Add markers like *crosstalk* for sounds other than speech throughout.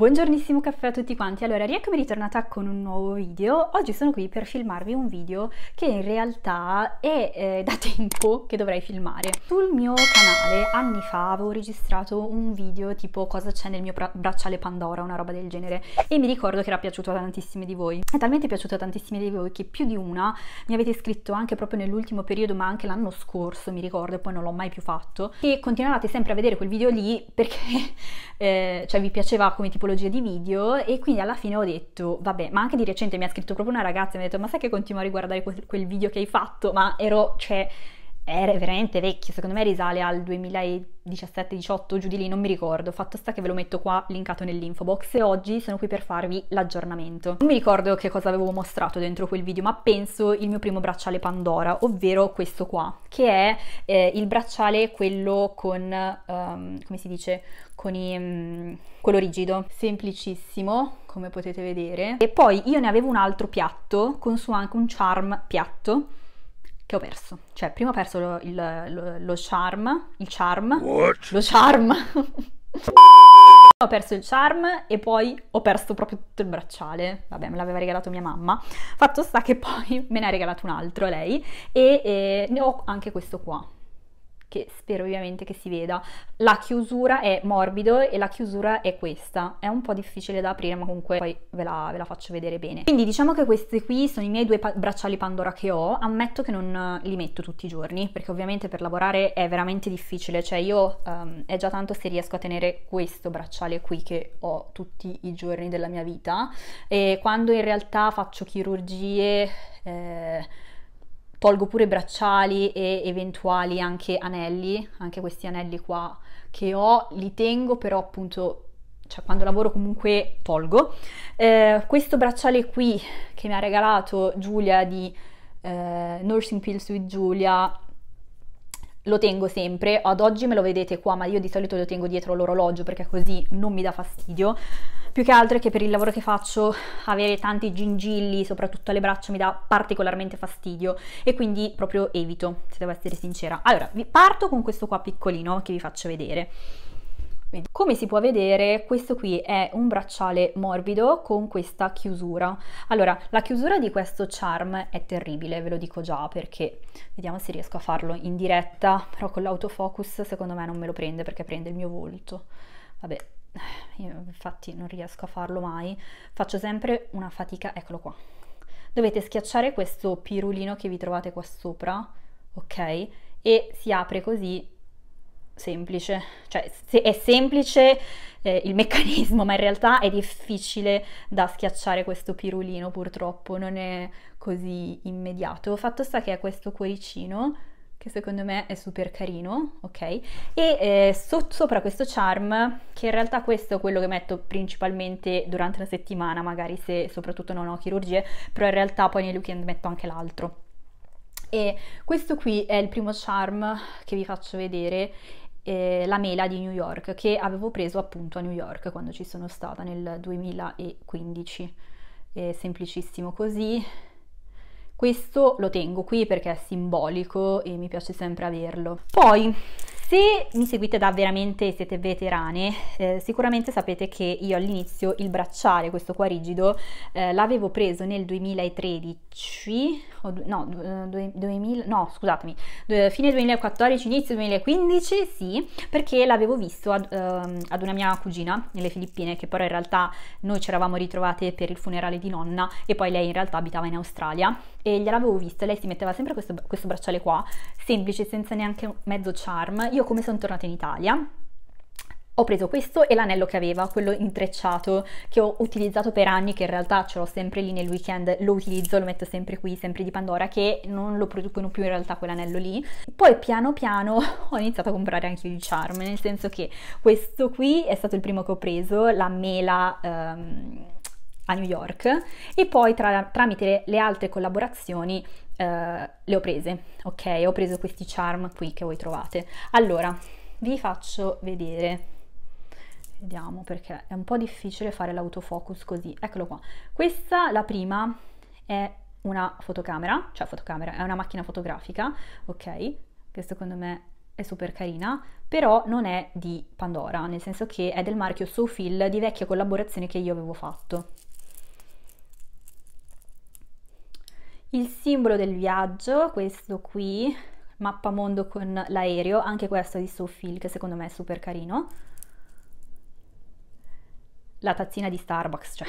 Buongiornissimo caffè a tutti quanti, allora rieccomi ritornata con un nuovo video, oggi sono qui per filmarvi un video che in realtà è eh, da *laughs* tempo che dovrei filmare. Sul mio canale anni fa avevo registrato un video tipo cosa c'è nel mio bracciale Pandora, una roba del genere e mi ricordo che era piaciuto a tantissimi di voi. È talmente piaciuto a tantissimi di voi che più di una mi avete scritto anche proprio nell'ultimo periodo ma anche l'anno scorso mi ricordo e poi non l'ho mai più fatto e continuavate sempre a vedere quel video lì perché *laughs* eh, cioè vi piaceva come tipo tipologie di video e quindi alla fine ho detto, vabbè, ma anche di recente mi ha scritto proprio una ragazza e mi ha detto, ma sai che continuo a riguardare quel video che hai fatto? Ma ero, cioè era veramente vecchio, secondo me risale al 2017-18, giù di lì, non mi ricordo. Fatto sta che ve lo metto qua linkato nell'info box e oggi sono qui per farvi l'aggiornamento. Non mi ricordo che cosa avevo mostrato dentro quel video, ma penso il mio primo bracciale Pandora, ovvero questo qua, che è eh, il bracciale quello con, um, come si dice, con i, um, quello rigido, semplicissimo, come potete vedere. E poi io ne avevo un altro piatto con su anche un charm piatto che ho perso. Cioè, prima ho perso lo, il, lo, lo charm, il charm, What? lo charm. *laughs* ho perso il charm e poi ho perso proprio tutto il bracciale. Vabbè, me l'aveva regalato mia mamma. Fatto sta che poi *laughs* me ne ha regalato un altro lei e, e ne ho anche questo qua che spero ovviamente che si veda. La chiusura è morbido e la chiusura è questa, è un po' difficile da aprire ma comunque poi ve la, ve la faccio vedere bene. Quindi diciamo che questi qui sono i miei due pa- bracciali Pandora che ho, ammetto che non li metto tutti i giorni perché ovviamente per lavorare è veramente difficile, cioè io um, è già tanto se riesco a tenere questo bracciale qui che ho tutti i giorni della mia vita e quando in realtà faccio chirurgie... Eh, Tolgo pure bracciali e eventuali anche anelli, anche questi anelli qua che ho, li tengo però appunto, cioè quando lavoro comunque tolgo. Eh, questo bracciale qui che mi ha regalato Giulia di eh, Nursing Pills with Giulia lo tengo sempre, ad oggi me lo vedete qua ma io di solito lo tengo dietro l'orologio perché così non mi dà fastidio più che altro è che per il lavoro che faccio avere tanti gingilli, soprattutto alle braccia, mi dà particolarmente fastidio e quindi proprio evito, se devo essere sincera. Allora, vi parto con questo qua piccolino che vi faccio vedere. Come si può vedere, questo qui è un bracciale morbido con questa chiusura. Allora, la chiusura di questo charm è terribile, ve lo dico già perché vediamo se riesco a farlo in diretta, però con l'autofocus secondo me non me lo prende perché prende il mio volto. Vabbè, io infatti non riesco a farlo mai, faccio sempre una fatica, eccolo qua. Dovete schiacciare questo pirulino che vi trovate qua sopra, ok? E si apre così, semplice, cioè se è semplice eh, il meccanismo, ma in realtà è difficile da schiacciare questo pirulino purtroppo, non è così immediato. Fatto sta che è questo cuoricino, che secondo me è super carino, ok? E eh, so, sopra questo charm, che in realtà questo è quello che metto principalmente durante la settimana, magari se soprattutto non ho chirurgie, però in realtà poi nel weekend metto anche l'altro. E questo qui è il primo charm che vi faccio vedere eh, la mela di New York che avevo preso appunto a New York quando ci sono stata nel 2015 è semplicissimo così questo lo tengo qui perché è simbolico e mi piace sempre averlo. Poi, se mi seguite da veramente siete veterane, eh, sicuramente sapete che io all'inizio il bracciale, questo qua rigido, eh, l'avevo preso nel 2013 o no, eh, due, 2000, no scusatemi, due, fine 2014, inizio 2015, sì, perché l'avevo visto ad, ehm, ad, una mia cugina nelle Filippine, che però in realtà noi ci eravamo ritrovate per il funerale di nonna e poi lei in realtà abitava in Australia e gliel'avevo vista, lei si metteva sempre questo, questo bracciale qua, semplice, senza neanche mezzo charm, io come sono tornata in Italia ho preso questo e l'anello che aveva, quello intrecciato, che ho utilizzato per anni, che in realtà ce l'ho sempre lì nel weekend, lo utilizzo, lo metto sempre qui, sempre di Pandora, che non lo producono più in realtà quell'anello lì. Poi piano piano *laughs* ho iniziato a comprare anche il charm, nel senso che questo qui è stato il primo che ho preso, la mela... Um, a New York e poi tra, tramite le altre collaborazioni eh, le ho prese, ok? Ho preso questi charm qui che voi trovate. Allora, vi faccio vedere vediamo perché è un po' difficile fare l'autofocus così, eccolo qua. Questa, la prima, è una fotocamera, cioè fotocamera, è una macchina fotografica, ok? Che secondo me è super carina, però non è di Pandora, nel senso che è del marchio Sofil di vecchia collaborazione che io avevo fatto. Il simbolo del viaggio, questo qui, mappamondo con l'aereo, anche questo è di Sofil che secondo me è super carino la tazzina di Starbucks, cioè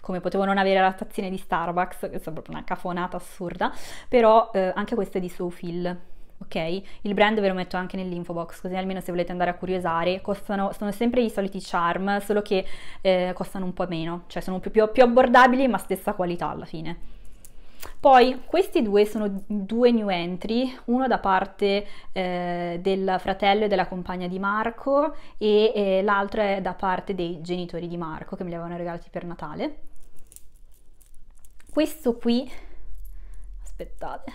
come potevo non avere la tazzina di Starbucks, che è proprio una cafonata assurda, però eh, anche questa è di Sofil. Ok, il brand ve lo metto anche nell'info box, così almeno se volete andare a curiosare, costano, sono sempre i soliti charm, solo che eh, costano un po' meno, cioè sono più, più, più abbordabili ma stessa qualità alla fine. Poi questi due sono due new entry, uno da parte eh, del fratello e della compagna di Marco e eh, l'altro è da parte dei genitori di Marco che me li avevano regalati per Natale. Questo qui, aspettate,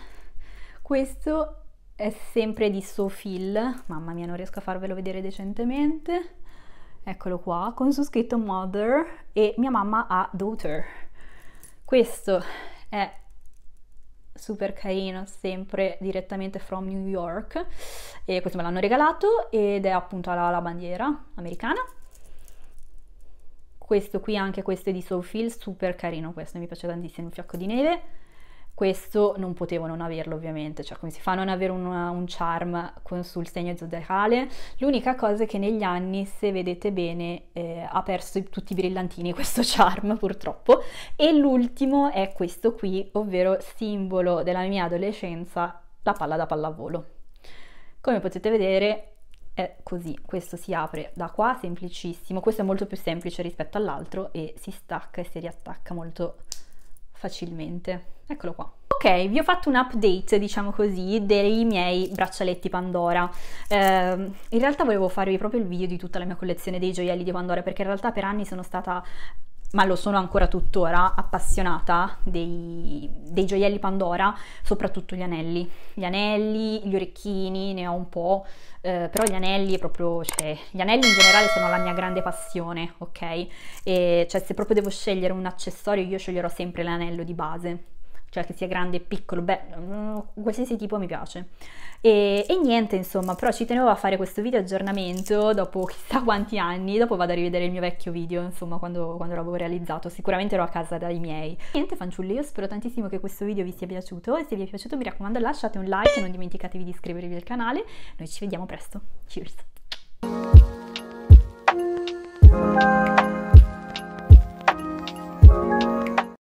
questo è sempre di Sofil, mamma mia non riesco a farvelo vedere decentemente, eccolo qua, con su scritto mother e mia mamma ha daughter. Questo è super carino, sempre direttamente from New York. E questo me l'hanno regalato ed è appunto la, la bandiera americana. Questo qui, anche questo è di Soulfield, super carino questo, mi piace tantissimo, un fiocco di neve. Questo non potevo non averlo ovviamente, cioè come si fa a non avere una, un charm con, sul segno zodiacale? L'unica cosa è che negli anni, se vedete bene, eh, ha perso tutti i brillantini questo *laughs* charm purtroppo. E l'ultimo è questo qui, ovvero simbolo della mia adolescenza, la palla da pallavolo. Come potete vedere è così, questo si apre da qua, semplicissimo, questo è molto più semplice rispetto all'altro e si stacca e si riattacca molto facilmente. Eccolo qua. Ok, vi ho fatto un update, diciamo così, dei miei braccialetti Pandora. Eh, in realtà volevo farvi proprio il video di tutta la mia collezione dei gioielli di Pandora, perché in realtà per anni sono stata ma lo sono ancora tuttora, appassionata dei, dei, gioielli Pandora, soprattutto gli anelli. Gli anelli, gli orecchini, ne ho un po', eh, però gli anelli proprio, cioè, gli anelli in generale sono la mia grande passione, ok? E cioè se proprio devo scegliere un accessorio io sceglierò sempre l'anello di base cioè che sia grande, piccolo, beh, mm, qualsiasi tipo mi piace. E, e, niente, insomma, però ci tenevo a fare questo video aggiornamento dopo chissà quanti anni, dopo vado a rivedere il mio vecchio video, insomma, quando, quando l'avevo realizzato, sicuramente ero a casa dai miei. Niente fanciulli, io spero tantissimo che questo video vi sia piaciuto e se vi è piaciuto mi raccomando lasciate un like e non dimenticatevi di iscrivervi al canale, noi ci vediamo presto, cheers!